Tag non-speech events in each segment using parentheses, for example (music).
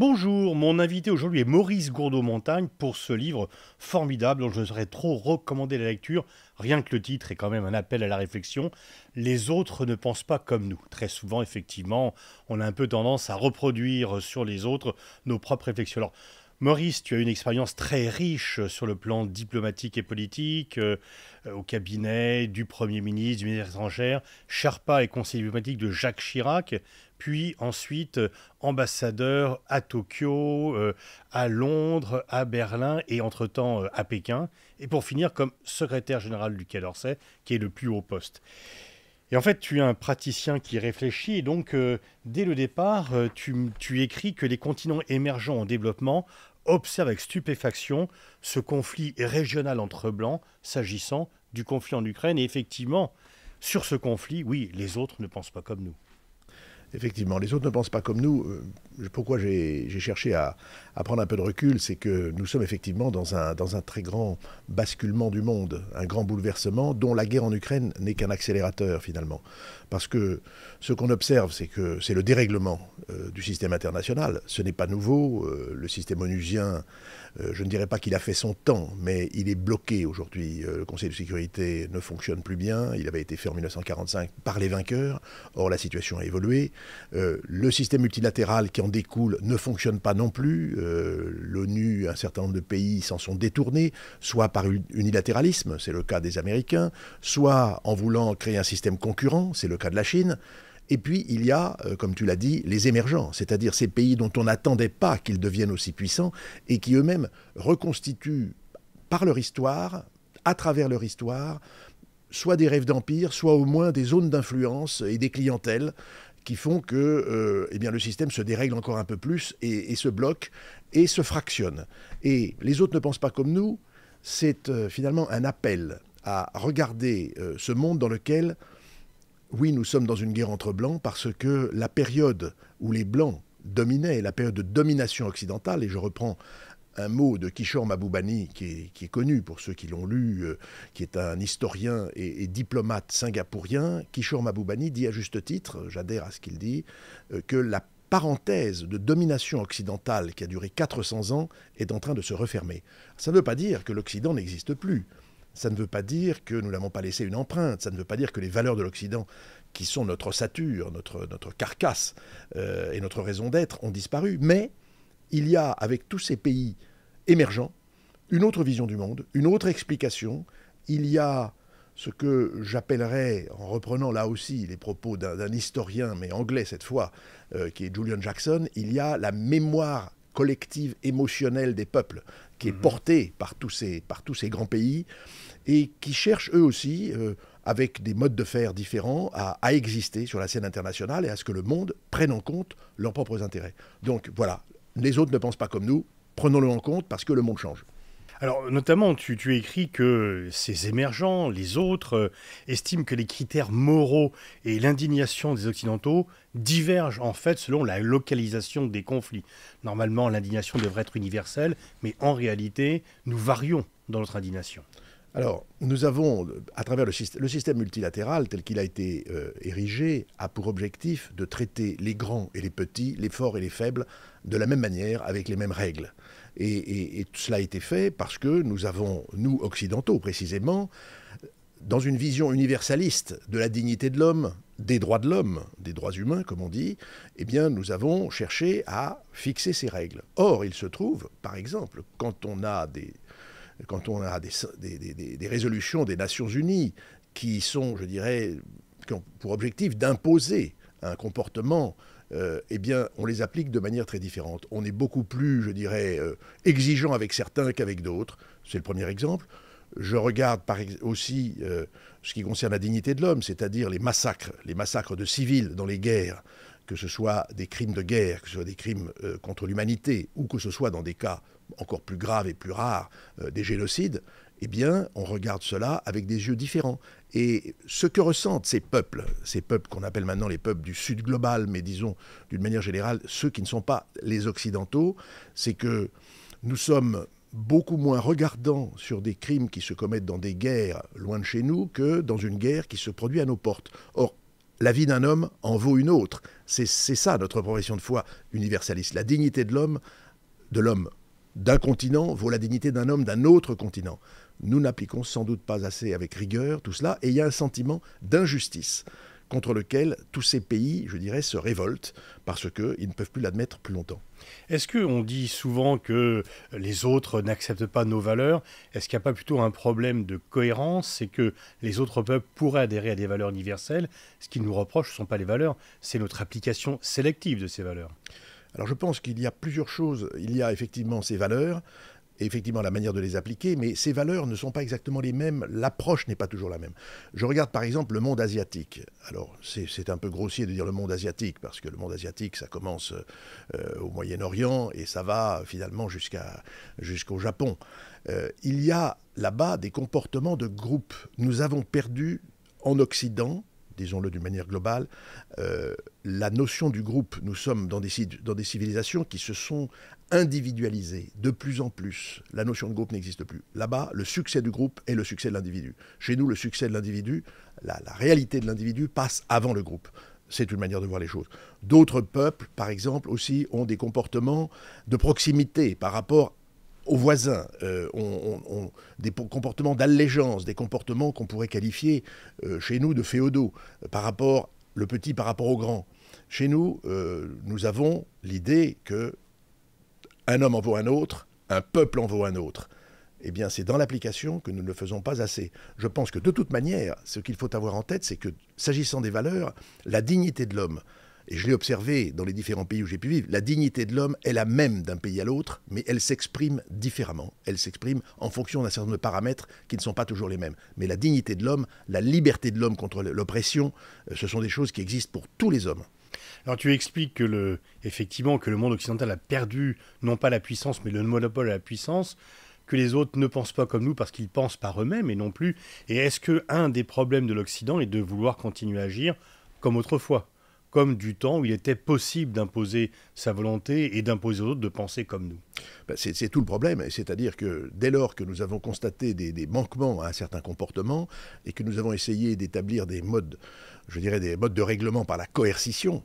Bonjour, mon invité aujourd'hui est Maurice Gourdeau-Montagne pour ce livre formidable dont je ne saurais trop recommandé la lecture. Rien que le titre est quand même un appel à la réflexion. Les autres ne pensent pas comme nous. Très souvent, effectivement, on a un peu tendance à reproduire sur les autres nos propres réflexions. Alors, Maurice, tu as une expérience très riche sur le plan diplomatique et politique, euh, au cabinet du Premier ministre, du ministre étrangère. Sherpa et conseiller diplomatique de Jacques Chirac puis ensuite euh, ambassadeur à Tokyo, euh, à Londres, à Berlin et entre-temps euh, à Pékin, et pour finir comme secrétaire général du Quai d'Orsay, qui est le plus haut poste. Et en fait, tu es un praticien qui réfléchit, et donc dès le départ, tu, tu écris que les continents émergents en développement observent avec stupéfaction ce conflit régional entre blancs s'agissant du conflit en Ukraine, et effectivement, sur ce conflit, oui, les autres ne pensent pas comme nous. Effectivement, les autres ne pensent pas comme nous. Euh, pourquoi j'ai cherché à, prendre un peu de recul, c'est que nous sommes effectivement dans un, très grand basculement du monde, un grand bouleversement dont la guerre en Ukraine n'est qu'un accélérateur finalement. Parce que ce qu'on observe, c'est que c'est le dérèglement euh, du système international. Ce n'est pas nouveau. Euh, le système onusien, je ne dirais pas qu'il a fait son temps, mais il est bloqué aujourd'hui. le Conseil de sécurité ne fonctionne plus bien. Il avait été fait en 1945 par les vainqueurs. Or, la situation a évolué. Euh, le système multilatéral qui en découle ne fonctionne pas non plus. Euh, L'ONU, un certain nombre de pays s'en sont détournés, soit par unilatéralisme, c'est le cas des Américains, soit en voulant créer un système concurrent, c'est le cas de la Chine. Et puis, il y a, euh, comme tu l'as dit, les émergents, c'est-à-dire ces pays dont on n'attendait pas qu'ils deviennent aussi puissants et qui eux-mêmes reconstituent par leur histoire, à travers leur histoire, soit des rêves d'empire, soit au moins des zones d'influence et des clientèles qui font que euh, eh bien, le système se dérègle encore un peu plus et, se bloque et se fractionne. Et les autres ne pensent pas comme nous, c'est euh, finalement un appel à regarder euh, ce monde dans lequel, oui, nous sommes dans une guerre entre blancs parce que la période où les blancs dominaient, la période de domination occidentale, et je reprends un mot de Kishore Maboubani, qui est, connu pour ceux qui l'ont lu, euh, qui est un historien et, diplomate singapourien. Kishore Maboubani dit à juste titre, j'adhère à ce qu'il dit, euh, que la parenthèse de domination occidentale qui a duré 400 ans est en train de se refermer. Ça ne veut pas dire que l'Occident n'existe plus. Ça ne veut pas dire que nous n'avons pas laissé une empreinte. Ça ne veut pas dire que les valeurs de l'Occident, qui sont notre sature, notre, notre carcasse euh, et notre raison d'être, ont disparu. Mais il y a, avec tous ces pays émergent, une autre vision du monde, une autre explication. Il y a ce que j'appellerais, en reprenant là aussi les propos d'un historien, mais anglais cette fois, euh, qui est Julian Jackson, il y a la mémoire collective émotionnelle des peuples, qui est mhm. portée par tous ces, par tous ces grands pays, et qui cherchent eux aussi, euh, avec des modes de faire différents, à, exister sur la scène internationale et à ce que le monde prenne en compte leurs propres intérêts. Donc voilà, les autres ne pensent pas comme nous, prenons-le en compte parce que le monde change. Alors, notamment, tu, tu, écris que ces émergents, les autres, euh, estiment que les critères moraux et l'indignation des Occidentaux divergent en fait selon la localisation des conflits. Normalement, l'indignation devrait être universelle, mais en réalité, nous varions dans notre indignation. Alors, nous avons, à travers le, système multilatéral tel qu'il a été euh, érigé, a pour objectif de traiter les grands et les petits, les forts et les faibles, de la même manière, avec les mêmes règles. Et, tout cela a été fait parce que nous avons, nous occidentaux précisément, dans une vision universaliste de la dignité de l'homme, des droits de l'homme, des droits humains comme on dit, eh bien nous avons cherché à fixer ces règles. Or, il se trouve, par exemple, quand on a des, quand on a des, des résolutions des Nations Unies qui sont, je dirais, pour objectif d'imposer un comportement euh, eh bien, on les applique de manière très différente. On est beaucoup plus, je dirais, euh, exigeant avec certains qu'avec d'autres. C'est le premier exemple. Je regarde aussi euh, ce qui concerne la dignité de l'homme, c'est-à-dire les massacres, les massacres de civils dans les guerres, que ce soit des crimes de guerre, que ce soit des crimes contre l'humanité, ou que ce soit dans des cas encore plus graves et plus rares, des génocides eh bien, on regarde cela avec des yeux différents. Et ce que ressentent ces peuples, ces peuples qu'on appelle maintenant les peuples du Sud global, mais disons d'une manière générale ceux qui ne sont pas les Occidentaux, c'est que nous sommes beaucoup moins regardants sur des crimes qui se commettent dans des guerres loin de chez nous que dans une guerre qui se produit à nos portes. Or, la vie d'un homme en vaut une autre. C'est ça notre profession de foi universaliste, la dignité de l'homme, de l'homme d'un continent vaut la dignité d'un homme d'un autre continent. Nous n'appliquons sans doute pas assez avec rigueur tout cela, et il y a un sentiment d'injustice contre lequel tous ces pays, je dirais, se révoltent parce qu'ils ne peuvent plus l'admettre plus longtemps. Est-ce qu'on dit souvent que les autres n'acceptent pas nos valeurs Est-ce qu'il n'y a pas plutôt un problème de cohérence C'est que les autres peuples pourraient adhérer à des valeurs universelles. Ce qu'ils nous reprochent, ce ne sont pas les valeurs, c'est notre application sélective de ces valeurs. Alors je pense qu'il y a plusieurs choses. Il y a effectivement ces valeurs, et effectivement la manière de les appliquer, mais ces valeurs ne sont pas exactement les mêmes, l'approche n'est pas toujours la même. Je regarde par exemple le monde asiatique. Alors c'est un peu grossier de dire le monde asiatique, parce que le monde asiatique, ça commence euh, au Moyen-Orient et ça va finalement jusqu'au Japon. Euh, il y a là-bas des comportements de groupe. Nous avons perdu en Occident disons-le d'une manière globale, euh, la notion du groupe, nous sommes dans des, dans des civilisations qui se sont individualisées de plus en plus. La notion de groupe n'existe plus. Là-bas, le succès du groupe est le succès de l'individu. Chez nous, le succès de l'individu, la, la réalité de l'individu passe avant le groupe. C'est une manière de voir les choses. D'autres peuples, par exemple, aussi ont des comportements de proximité par rapport à aux voisins, euh, des comportements d'allégeance, des comportements qu'on pourrait qualifier euh, chez nous de féodaux, euh, par rapport, le petit par rapport au grand. Chez nous, nous avons l'idée que un homme en vaut un autre, un peuple en vaut un autre. Eh bien, c'est dans l'application que nous ne le faisons pas assez. Je pense que de toute manière, ce qu'il faut avoir en tête, c'est que, s'agissant des valeurs, la dignité de l'homme, et je l'ai observé dans les différents pays où j'ai pu vivre, la dignité de l'homme est la même d'un pays à l'autre, mais elle s'exprime différemment. Elle s'exprime en fonction d'un certain nombre de paramètres qui ne sont pas toujours les mêmes. Mais la dignité de l'homme, la liberté de l'homme contre l'oppression, euh, ce sont des choses qui existent pour tous les hommes. Alors tu expliques que le, effectivement que le monde occidental a perdu non pas la puissance mais le monopole à la puissance, que les autres ne pensent pas comme nous parce qu'ils pensent par eux-mêmes et non plus. Et est-ce que un des problèmes de l'Occident est de vouloir continuer à agir comme autrefois comme du temps où il était possible d'imposer sa volonté et d'imposer aux autres de penser comme nous. Ben, c'est tout le problème, c'est-à-dire que dès lors que nous avons constaté des, des, manquements à un certain comportement et que nous avons essayé d'établir des modes, je dirais des modes de règlement par la coercition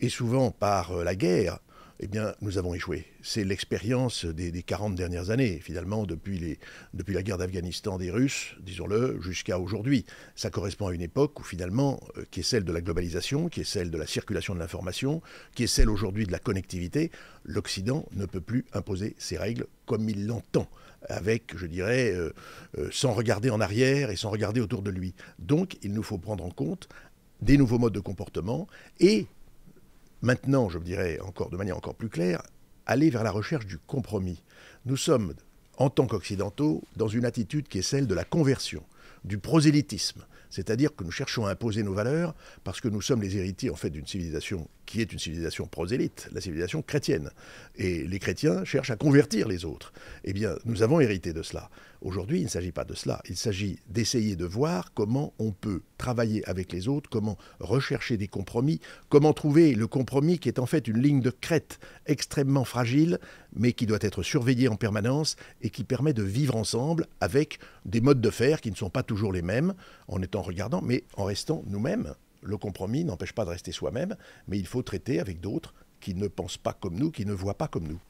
et souvent par euh, la guerre, eh bien, nous avons échoué. C'est l'expérience des, 40 dernières années, finalement, depuis, la guerre d'Afghanistan des Russes, disons-le, jusqu'à aujourd'hui. Ça correspond à une époque où, finalement, euh, qui est celle de la globalisation, qui est celle de la circulation de l'information, qui est celle aujourd'hui de la connectivité, l'Occident ne peut plus imposer ses règles comme il l'entend avec, je dirais, euh, euh, sans regarder en arrière et sans regarder autour de lui. Donc, il nous faut prendre en compte des nouveaux modes de comportement et Maintenant, je dirais encore de manière encore plus claire, aller vers la recherche du compromis. Nous sommes, en tant qu'Occidentaux, dans une attitude qui est celle de la conversion, du prosélytisme, c'est-à-dire que nous cherchons à imposer nos valeurs parce que nous sommes les héritiers en fait d'une civilisation qui est une civilisation prosélyte, la civilisation chrétienne. Et les chrétiens cherchent à convertir les autres. Eh bien, nous avons hérité de cela. Aujourd'hui, il ne s'agit pas de cela. Il s'agit d'essayer de voir comment on peut travailler avec les autres, comment rechercher des compromis, comment trouver le compromis qui est en fait une ligne de crête extrêmement fragile, mais qui doit être surveillée en permanence et qui permet de vivre ensemble avec des modes de faire qui ne sont pas toujours les mêmes, en étant regardant, mais en restant nous-mêmes. Le compromis n'empêche pas de rester soi-même, mais il faut traiter avec d'autres qui ne pensent pas comme nous, qui ne voient pas comme nous.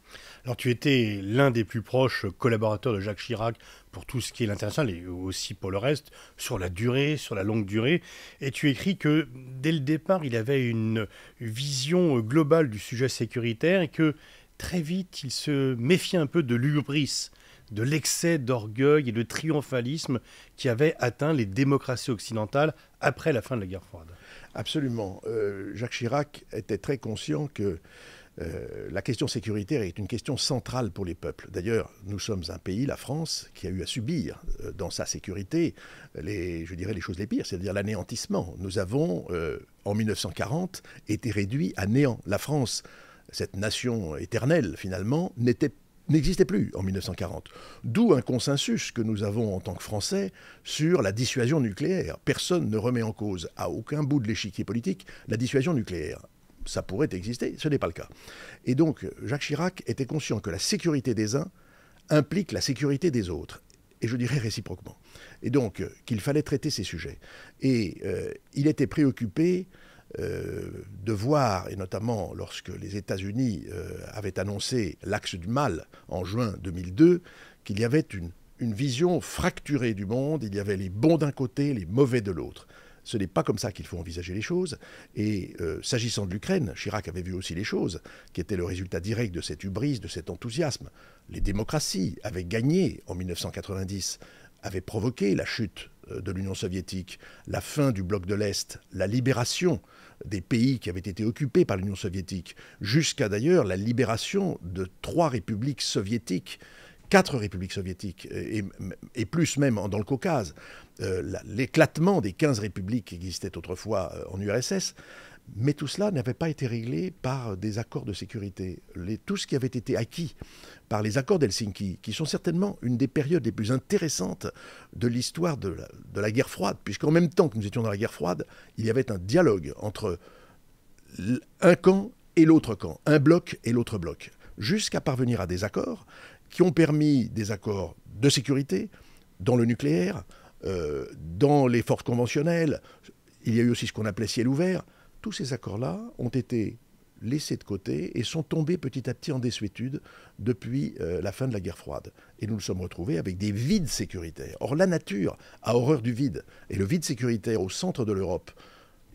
Alors tu étais l'un des plus proches collaborateurs de Jacques Chirac pour tout ce qui est l'international et aussi pour le reste, sur la durée, sur la longue durée. Et tu écris que dès le départ, il avait une vision globale du sujet sécuritaire et que très vite, il se méfiait un peu de l'urbrice, de l'excès d'orgueil et de triomphalisme qui avait atteint les démocraties occidentales après la fin de la guerre froide. Absolument. Euh, Jacques Chirac était très conscient que euh, la question sécuritaire est une question centrale pour les peuples. D'ailleurs, nous sommes un pays, la France, qui a eu à subir euh, dans sa sécurité les, je dirais, les choses les pires, c'est-à-dire l'anéantissement. Nous avons, euh, en 1940, été réduits à néant. La France, cette nation éternelle finalement, n'existait plus en 1940. D'où un consensus que nous avons en tant que Français sur la dissuasion nucléaire. Personne ne remet en cause, à aucun bout de l'échiquier politique, la dissuasion nucléaire ça pourrait exister, ce n'est pas le cas. Et donc, Jacques Chirac était conscient que la sécurité des uns implique la sécurité des autres, et je dirais réciproquement. Et donc, euh, qu'il fallait traiter ces sujets. Et euh, il était préoccupé euh, de voir, et notamment lorsque les États-Unis avaient annoncé l'axe du mal en juin 2002, qu'il y avait une vision fracturée du monde, il y avait les bons d'un côté, les mauvais de l'autre. Ce n'est pas comme ça qu'il faut envisager les choses. Et euh, s'agissant de l'Ukraine, Chirac avait vu aussi les choses, qui étaient le résultat direct de cette hubris, de cet enthousiasme. Les démocraties avaient gagné en 1990, avaient provoqué la chute euh, de l'Union soviétique, la fin du bloc de l'Est, la libération des pays qui avaient été occupés par l'Union soviétique, jusqu'à d'ailleurs la libération de trois républiques soviétiques, quatre républiques soviétiques, et plus même dans le Caucase. Euh, l'éclatement des 15 républiques qui existaient autrefois euh, en URSS, mais tout cela n'avait pas été réglé par des accords de sécurité. tout ce qui avait été acquis par les accords d'Helsinki, qui sont certainement une des périodes les plus intéressantes de l'histoire de, de, la guerre froide, puisqu'en même temps que nous étions dans la guerre froide, il y avait un dialogue entre un camp et l'autre camp, un bloc et l'autre bloc, jusqu'à parvenir à des accords qui ont permis des accords de sécurité dans le nucléaire, euh, dans les forces conventionnelles, il y a eu aussi ce qu'on appelait ciel ouvert. Tous ces accords-là ont été laissés de côté et sont tombés petit à petit en désuétude depuis euh, la fin de la guerre froide. Et nous nous sommes retrouvés avec des vides sécuritaires. Or, la nature a horreur du vide. Et le vide sécuritaire au centre de l'Europe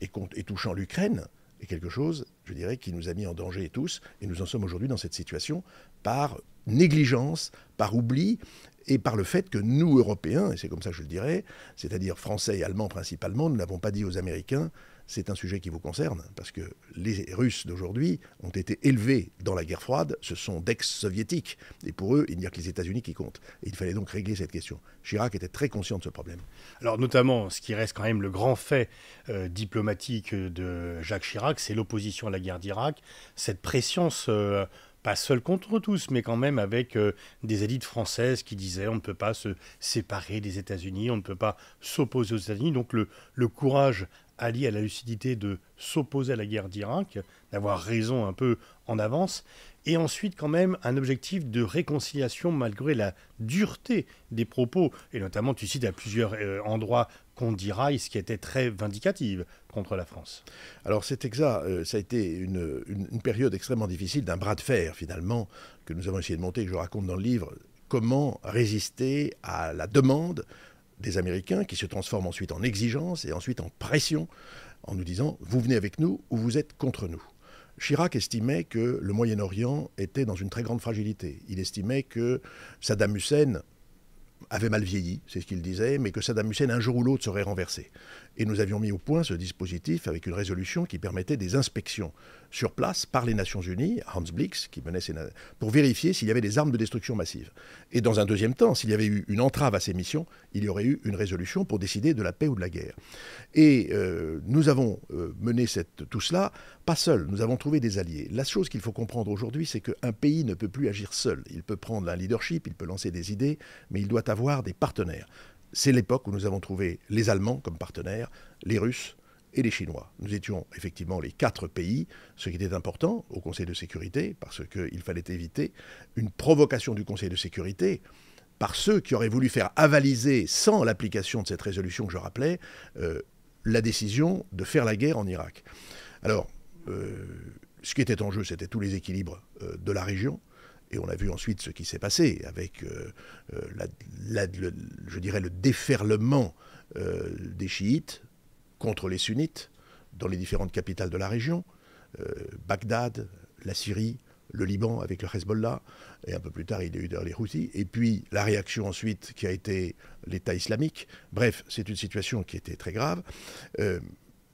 et, et touchant l'Ukraine est quelque chose, je dirais, qui nous a mis en danger tous. Et nous en sommes aujourd'hui dans cette situation par négligence, par oubli et par le fait que nous, Européens, et c'est comme ça que je le dirais, c'est-à-dire Français et Allemands principalement, nous n'avons pas dit aux Américains, c'est un sujet qui vous concerne, parce que les Russes d'aujourd'hui ont été élevés dans la guerre froide, ce sont d'ex-soviétiques, et pour eux, il n'y a que les États-Unis qui comptent. il fallait donc régler cette question. Chirac était très conscient de ce problème. Alors notamment, ce qui reste quand même le grand fait euh, diplomatique de Jacques Chirac, c'est l'opposition à la guerre d'Irak, cette pression se pas seul contre tous, mais quand même avec euh, des élites françaises qui disaient on ne peut pas se séparer des États-Unis, on ne peut pas s'opposer aux États-Unis. Donc le, courage allié à la lucidité de s'opposer à la guerre d'Irak, d'avoir raison un peu en avance, et ensuite quand même un objectif de réconciliation malgré la dureté des propos, et notamment tu cites à plusieurs euh, endroits qu'on dira, ce qui était très vindicative contre la France. Alors c'est exact, euh, ça a été une, période extrêmement difficile d'un bras de fer finalement que nous avons essayé de monter, que je raconte dans le livre, comment résister à la demande des Américains qui se transforme ensuite en exigence et ensuite en pression en nous disant vous venez avec nous ou vous êtes contre nous. Chirac estimait que le Moyen-Orient était dans une très grande fragilité. Il estimait que Saddam Hussein avait mal vieilli, c'est ce qu'il disait, mais que Saddam Hussein un jour ou l'autre serait renversé. Et nous avions mis au point ce dispositif avec une résolution qui permettait des inspections sur place par les Nations Unies, Hans Blix, qui menait ces pour vérifier s'il y avait des armes de destruction massive. Et dans un deuxième temps, s'il y avait eu une entrave à ces missions, il y aurait eu une résolution pour décider de la paix ou de la guerre. Et euh, nous avons euh, mené cette, tout cela pas seul. Nous avons trouvé des alliés. La chose qu'il faut comprendre aujourd'hui, c'est qu'un pays ne peut plus agir seul. Il peut prendre un leadership, il peut lancer des idées, mais il doit avoir des partenaires. C'est l'époque où nous avons trouvé les Allemands comme partenaires, les Russes, et les Chinois. Nous étions effectivement les quatre pays, ce qui était important au Conseil de sécurité, parce qu'il fallait éviter une provocation du Conseil de sécurité par ceux qui auraient voulu faire avaliser, sans l'application de cette résolution que je rappelais, euh, la décision de faire la guerre en Irak. Alors, euh, ce qui était en jeu, c'était tous les équilibres euh, de la région. Et on a vu ensuite ce qui s'est passé avec, euh, le, je dirais, le déferlement des chiites contre les sunnites dans les différentes capitales de la région, Bagdad, la Syrie, le Liban avec le Hezbollah, et un peu plus tard il y a eu les Houthis, et puis la réaction ensuite qui a été l'État islamique. Bref, c'est une situation qui était très grave.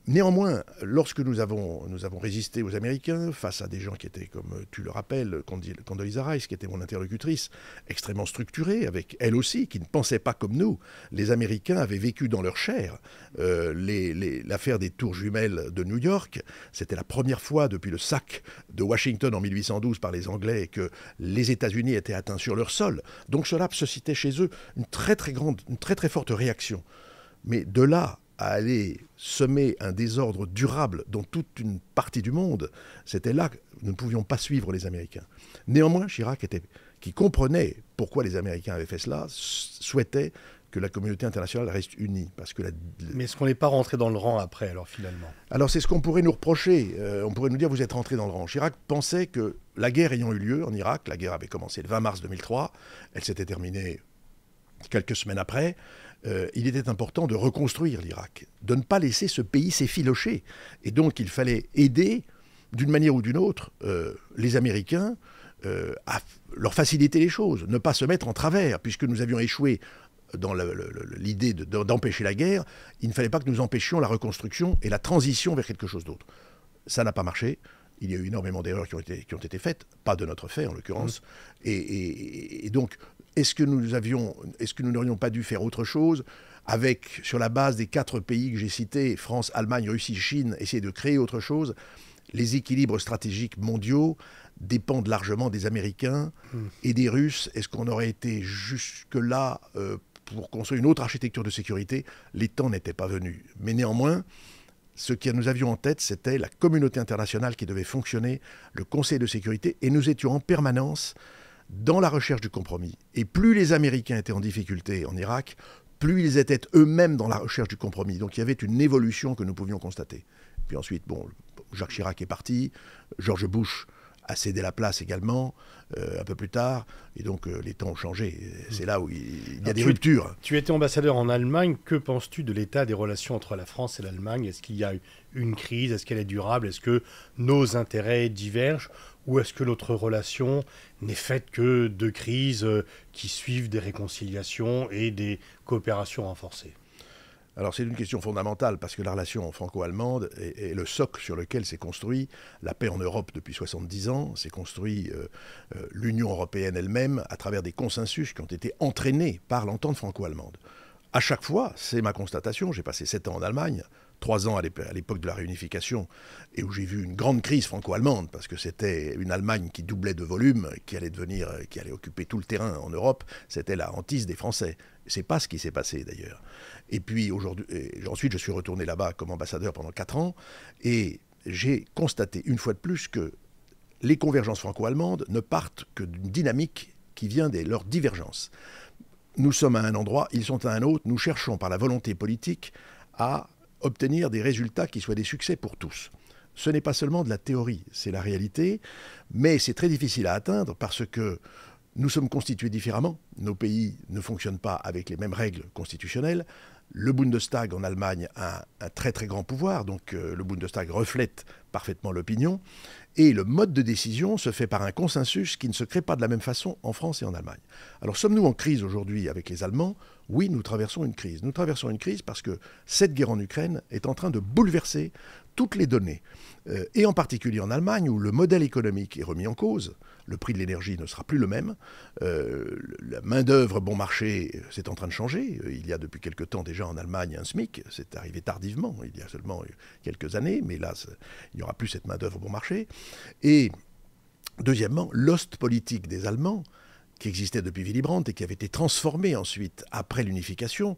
Néanmoins, lorsque nous avons, résisté aux Américains, face à des gens qui étaient, comme tu le rappelles, Condoleezza Rice, qui était mon interlocutrice, extrêmement structurée, avec elle aussi, qui ne pensait pas comme nous, les Américains avaient vécu dans leur chair euh, l'affaire des tours jumelles de New York. C'était la première fois depuis le sac de Washington en 1812 par les Anglais que les États-Unis étaient atteints sur leur sol. Donc cela suscitait chez eux une très très grande, une très très forte réaction. Mais de là à aller semer un désordre durable dans toute une partie du monde, c'était là que nous ne pouvions pas suivre les Américains. Néanmoins, Chirac, qui comprenait pourquoi les Américains avaient fait cela, souhaitait que la communauté internationale reste unie. Parce que Mais est-ce qu'on n'est pas rentré dans le rang après, alors finalement Alors c'est ce qu'on pourrait nous reprocher. Euh, on pourrait nous dire, vous êtes rentré dans le rang. Chirac pensait que la guerre ayant eu lieu en Irak, la guerre avait commencé le 20 mars 2003, elle s'était terminée quelques semaines après, euh, il était important de reconstruire l'Irak, de ne pas laisser ce pays s'effilocher. Et donc il fallait aider, d'une manière ou d'une autre, euh, les Américains euh, à leur faciliter les choses, ne pas se mettre en travers, puisque nous avions échoué dans l'idée d'empêcher la guerre, il ne fallait pas que nous empêchions la reconstruction et la transition vers quelque chose d'autre. Ça n'a pas marché. Il y a eu énormément d'erreurs qui, ont été faites, pas de notre fait en l'occurrence. Mm. et, donc, est-ce que nous n'aurions pas dû faire autre chose avec, sur la base des quatre pays que j'ai cités, France, Allemagne, Russie, Chine, essayer de créer autre chose Les équilibres stratégiques mondiaux dépendent largement des Américains hmm. et des Russes. Est-ce qu'on aurait été jusque-là euh, pour construire une autre architecture de sécurité Les temps n'étaient pas venus. Mais néanmoins, ce que nous avions en tête, c'était la communauté internationale qui devait fonctionner, le Conseil de sécurité, et nous étions en permanence dans la recherche du compromis. Et plus les Américains étaient en difficulté en Irak, plus ils étaient eux-mêmes dans la recherche du compromis. Donc il y avait une évolution que nous pouvions constater. Puis ensuite, bon, Jacques Chirac est parti, George Bush a cédé la place également euh, un peu plus tard, et donc euh, les temps ont changé. C'est là où il, y a des ruptures. Tu étais ambassadeur en Allemagne. Que penses-tu de l'état des relations entre la France et l'Allemagne Est-ce qu'il y a une crise Est-ce qu'elle est durable Est-ce que nos intérêts divergent ou est-ce que notre relation n'est faite que de crises euh, qui suivent des réconciliations et des coopérations renforcées alors c'est une question fondamentale parce que la relation franco-allemande est, le socle sur lequel s'est construit la paix en Europe depuis 70 ans, s'est construit euh, euh, l'Union européenne elle-même à travers des consensus qui ont été entraînés par l'entente franco-allemande. À chaque fois, c'est ma constatation, j'ai passé 7 ans en Allemagne, trois ans à l'époque de la réunification, et où j'ai vu une grande crise franco-allemande, parce que c'était une Allemagne qui doublait de volume, qui allait devenir, qui allait occuper tout le terrain en Europe, c'était la hantise des Français. C'est pas ce qui s'est passé d'ailleurs. Et puis aujourd'hui, ensuite, je suis retourné là-bas comme ambassadeur pendant quatre ans, et j'ai constaté une fois de plus que les convergences franco-allemandes ne partent que d'une dynamique qui vient des leurs divergences. Nous sommes à un endroit, ils sont à un autre, nous cherchons par la volonté politique à obtenir des résultats qui soient des succès pour tous. Ce n'est pas seulement de la théorie, c'est la réalité, mais c'est très difficile à atteindre parce que nous sommes constitués différemment. Nos pays ne fonctionnent pas avec les mêmes règles constitutionnelles. Le Bundestag en Allemagne a un, très très grand pouvoir, donc euh, le Bundestag reflète parfaitement l'opinion. Et le mode de décision se fait par un consensus qui ne se crée pas de la même façon en France et en Allemagne. Alors sommes-nous en crise aujourd'hui avec les Allemands Oui, nous traversons une crise. Nous traversons une crise parce que cette guerre en Ukraine est en train de bouleverser toutes les données. Euh, et en particulier en Allemagne, où le modèle économique est remis en cause, le prix de l'énergie ne sera plus le même, euh, la main-d'œuvre bon marché, c'est en train de changer. Euh, il y a depuis quelque temps déjà en Allemagne un SMIC, c'est arrivé tardivement, il y a seulement quelques années, mais là, il n'y aura plus cette main-d'œuvre bon marché. Et deuxièmement, l'host politique des Allemands, qui existait depuis Willy et qui avait été transformé ensuite après l'unification,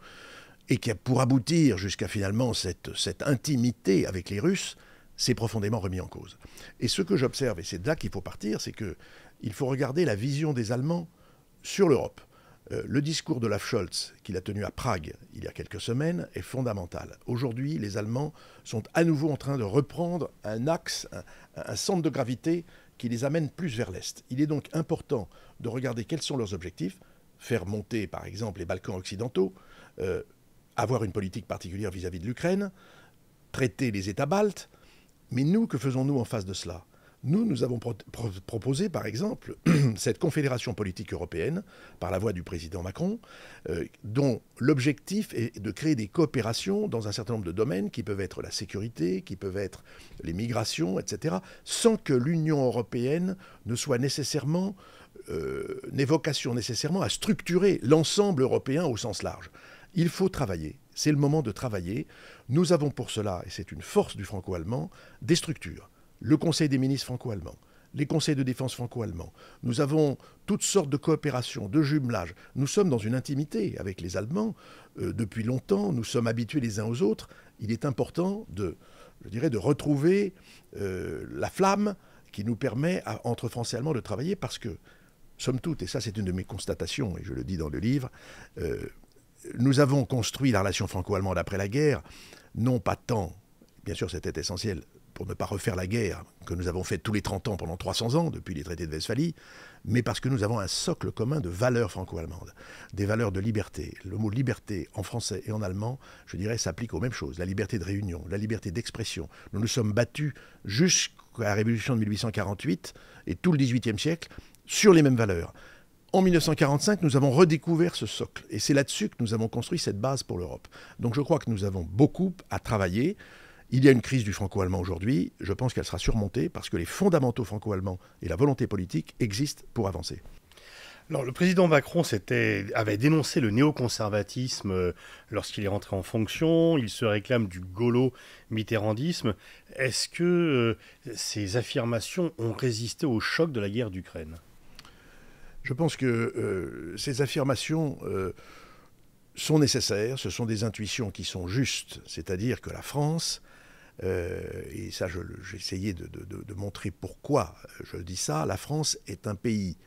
et qui a pour aboutir jusqu'à finalement cette intimité avec les Russes, c'est profondément remis en cause. Et ce que j'observe, et c'est de là qu'il faut partir, c'est qu'il faut regarder la vision des Allemands sur l'Europe. Euh, le discours de la Scholz, qu'il a tenu à Prague il y a quelques semaines, est fondamental. Aujourd'hui, les Allemands sont à nouveau en train de reprendre un axe, un, centre de gravité qui les amène plus vers l'Est. Il est donc important de regarder quels sont leurs objectifs, faire monter par exemple les Balkans occidentaux, euh, avoir une politique particulière vis à -vis de l'Ukraine, traiter les États baltes, mais nous, que faisons-nous en face de cela Nous, nous avons proposé, par exemple, (clears throat) cette confédération politique européenne, par la voix du président Macron, euh, dont l'objectif est de créer des coopérations dans un certain nombre de domaines qui peuvent être la sécurité, qui peuvent être les migrations, etc., sans que l'Union européenne ne soit nécessairement, euh, n'évocation nécessairement à structurer l'ensemble européen au sens large. Il faut travailler. C'est le moment de travailler. Nous avons pour cela, et c'est une force du franco-allemand, des structures. Le Conseil des ministres franco allemand les conseils de défense franco-allemands. Nous avons toutes sortes de coopérations, de jumelages. Nous sommes dans une intimité avec les Allemands euh, depuis longtemps. Nous sommes habitués les uns aux autres. Il est important de, je dirais, de retrouver euh, la flamme qui nous permet, entre Français et Allemands, de travailler parce que, somme toute, et ça c'est une de mes constatations, et je le dis dans le livre, euh, nous avons construit la relation franco-allemande après la guerre, non pas tant, bien sûr c'était essentiel pour ne pas refaire la guerre que nous avons faite tous les 30 ans pendant 300 ans depuis les traités de Westphalie, mais parce que nous avons un socle commun de valeurs franco-allemandes, des valeurs de liberté. Le mot liberté en français et en allemand, je dirais, s'applique aux mêmes choses. La liberté de réunion, la liberté d'expression. Nous nous sommes battus jusqu'à la Révolution de 1848 et tout le XVIIIe siècle sur les mêmes valeurs. En 1945, nous avons redécouvert ce socle et c'est là-dessus que nous avons construit cette base pour l'Europe. Donc je crois que nous avons beaucoup à travailler. Il y a une crise du franco-allemand aujourd'hui. Je pense qu'elle sera surmontée parce que les fondamentaux franco-allemands et la volonté politique existent pour avancer. Alors, le président Macron avait dénoncé le néoconservatisme euh, lorsqu'il est rentré en fonction. Il se réclame du golo mitterrandisme Est-ce que euh, ces affirmations ont résisté au choc de la guerre d'Ukraine je pense que euh, ces affirmations euh, sont nécessaires, ce sont des intuitions qui sont justes, c'est-à-dire que la France, euh, et ça j'ai essayé de, de, montrer pourquoi je dis ça, la France est un pays,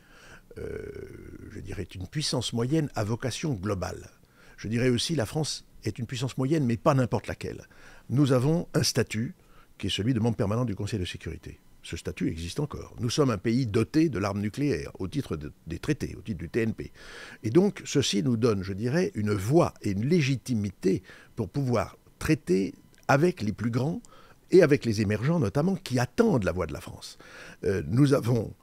je dirais, une puissance moyenne à vocation globale. Je dirais aussi la France est une puissance moyenne, mais pas n'importe laquelle. Nous avons un statut qui est celui de membre permanent du Conseil de sécurité ce statut existe encore. Nous sommes un pays doté de l'arme nucléaire au titre des traités, au titre du TNP. Et donc ceci nous donne, je dirais, une voix et une légitimité pour pouvoir traiter avec les plus grands et avec les émergents notamment qui attendent la voix de la France. Euh, nous avons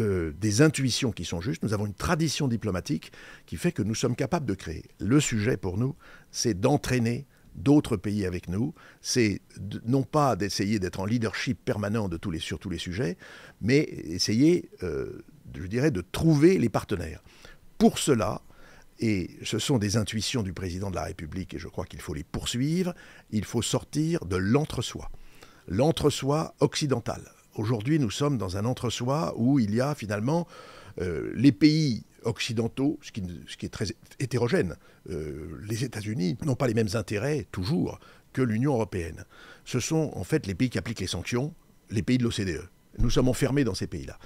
euh, des intuitions qui sont justes, nous avons une tradition diplomatique qui fait que nous sommes capables de créer. Le sujet pour nous, c'est d'entraîner d'autres pays avec nous, c'est non pas d'essayer d'être en leadership permanent de tous les, sur tous les sujets, mais essayer, euh, je dirais, de trouver les partenaires. Pour cela, et ce sont des intuitions du président de la République, et je crois qu'il faut les poursuivre, il faut sortir de l'entre-soi, l'entre-soi occidental. Aujourd'hui, nous sommes dans un entre-soi où il y a finalement euh, les pays occidentaux, ce qui, est très hétérogène. Euh, les États-Unis n'ont pas les mêmes intérêts, toujours, que l'Union européenne. Ce sont en fait les pays qui appliquent les sanctions, les pays de l'OCDE. Nous sommes enfermés dans ces pays-là.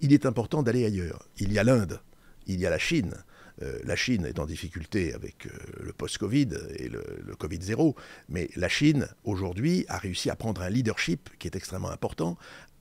Il est important d'aller ailleurs. Il y a l'Inde, il y a la Chine, euh, la Chine est en difficulté avec euh, le post-Covid et le, le Covid-0, mais la Chine, aujourd'hui, a réussi à prendre un leadership qui est extrêmement important,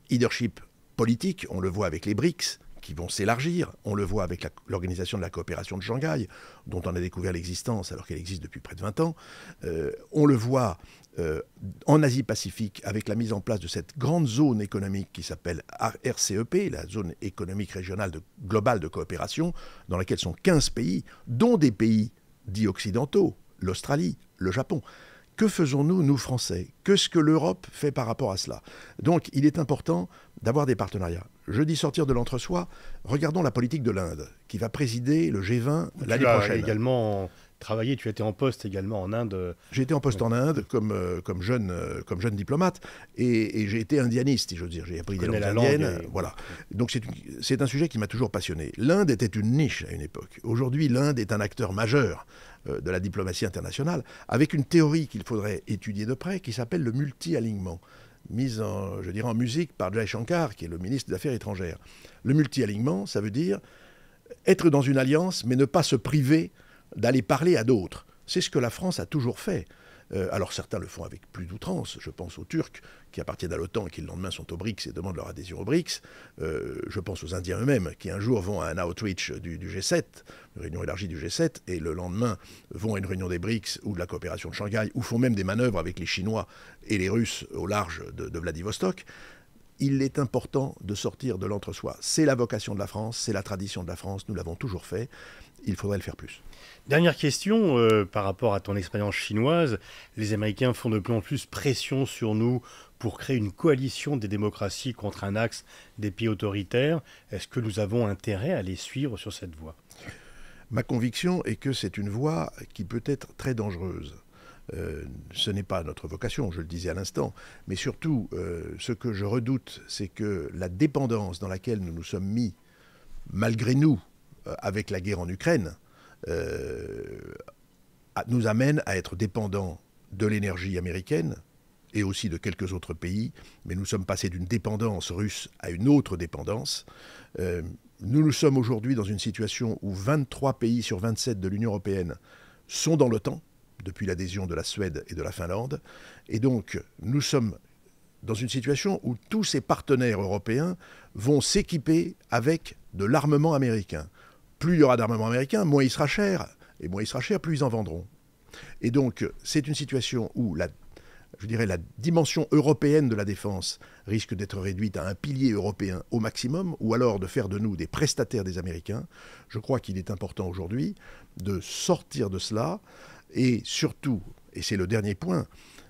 leadership politique, on le voit avec les BRICS, qui vont s'élargir. On le voit avec l'Organisation de la coopération de Shanghai, dont on a découvert l'existence alors qu'elle existe depuis près de 20 ans. Euh, on le voit euh, en Asie-Pacifique avec la mise en place de cette grande zone économique qui s'appelle RCEP, la zone économique régionale de, globale de coopération, dans laquelle sont 15 pays, dont des pays dits occidentaux, l'Australie, le Japon. Que faisons-nous, nous Français Qu'est-ce que l'Europe fait par rapport à cela Donc il est important d'avoir des partenariats. Je dis sortir de l'entre-soi, regardons la politique de l'Inde, qui va présider le G20 l'année prochaine. également travaillé, tu étais en poste également en Inde. J'ai été en poste en Inde comme, euh, euh, jeune, diplomate, et, j'ai été indianiste, si je dire. J'ai appris des langues la indiennes. Voilà. Donc c'est un sujet qui m'a toujours passionné. L'Inde était une niche à une époque. Aujourd'hui, l'Inde est un acteur majeur euh, de la diplomatie internationale, avec une théorie qu'il faudrait étudier de près, qui s'appelle le multi-alignement mise en, je dirais, en musique par Jay Shankar, qui est le ministre des Affaires étrangères. Le multi-alignement, ça veut dire être dans une alliance, mais ne pas se priver d'aller parler à d'autres. C'est ce que la France a toujours fait. Euh, alors certains le font avec plus d'outrance. Je pense aux Turcs qui appartiennent à l'OTAN et qui le lendemain sont aux BRICS et demandent leur adhésion aux BRICS. Euh, je pense aux Indiens eux-mêmes qui un jour vont à un outreach du, G7, une réunion élargie du G7, et le lendemain vont à une réunion des BRICS ou de la coopération de Shanghai, ou font même des manœuvres avec les Chinois et les Russes au large de Vladivostok il est important de sortir de l'entre-soi. C'est la vocation de la France, c'est la tradition de la France, nous l'avons toujours fait, il faudrait le faire plus. Dernière question euh, par rapport à ton expérience chinoise. Les Américains font de plus en plus pression sur nous pour créer une coalition des démocraties contre un axe des pays autoritaires. Est-ce que nous avons intérêt à les suivre sur cette voie Ma conviction est que c'est une voie qui peut être très dangereuse. Euh, ce n'est pas notre vocation, je le disais à l'instant, mais surtout, euh, ce que je redoute, c'est que la dépendance dans laquelle nous nous sommes mis, malgré nous, euh, avec la guerre en Ukraine, nous amène à être dépendants de l'énergie américaine et aussi de quelques autres pays, mais nous sommes passés d'une dépendance russe à une autre dépendance. nous nous sommes aujourd'hui dans une situation où 23 pays sur 27 de l'Union européenne sont dans le temps depuis l'adhésion de la Suède et de la Finlande. Et donc, nous sommes dans une situation où tous ces partenaires européens vont s'équiper avec de l'armement américain. Plus il y aura d'armement américain, moins il sera cher. Et moins il sera cher, plus ils en vendront. Et donc, c'est une situation où la, je dirais, la dimension européenne de la défense risque d'être réduite à un pilier européen au maximum, ou alors de faire de nous des prestataires des Américains. Je crois qu'il est important aujourd'hui de sortir de cela. Et surtout, et c'est le dernier point,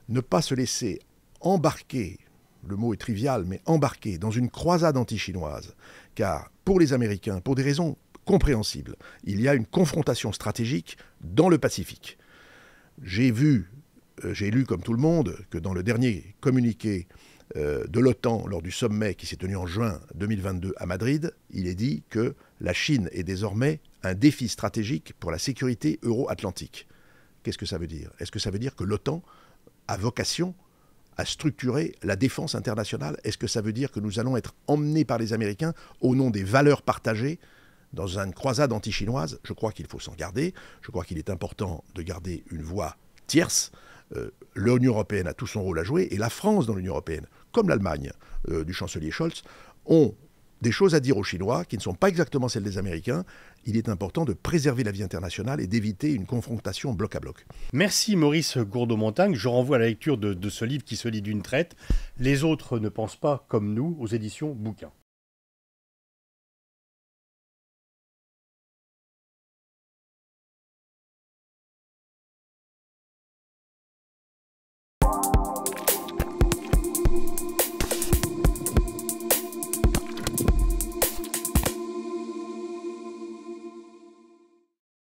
ne pas se laisser embarquer, le mot est trivial, mais embarquer dans une croisade anti-chinoise. Car pour les Américains, pour des raisons compréhensibles, il y a une confrontation stratégique dans le Pacifique. J'ai vu, euh, j'ai lu comme tout le monde, que dans le dernier communiqué euh, de l'OTAN lors du sommet qui s'est tenu en juin 2022 à Madrid, il est dit que la Chine est désormais un défi stratégique pour la sécurité euro-atlantique. Qu'est-ce que ça veut dire Est-ce que ça veut dire que l'OTAN a vocation à structurer la défense internationale Est-ce que ça veut dire que nous allons être emmenés par les Américains au nom des valeurs partagées dans une croisade anti-chinoise Je crois qu'il faut s'en garder. Je crois qu'il est important de garder une voie tierce. Euh, L'Union européenne a tout son rôle à jouer et la France dans l'Union européenne, comme l'Allemagne euh, du chancelier Scholz, ont des choses à dire aux Chinois qui ne sont pas exactement celles des Américains il est important de préserver la vie internationale et d'éviter une confrontation bloc à bloc. Merci Maurice Gourdeau-Montagne. Je renvoie à la lecture de, de ce livre qui se lit d'une traite. Les autres ne pensent pas comme nous aux éditions bouquins.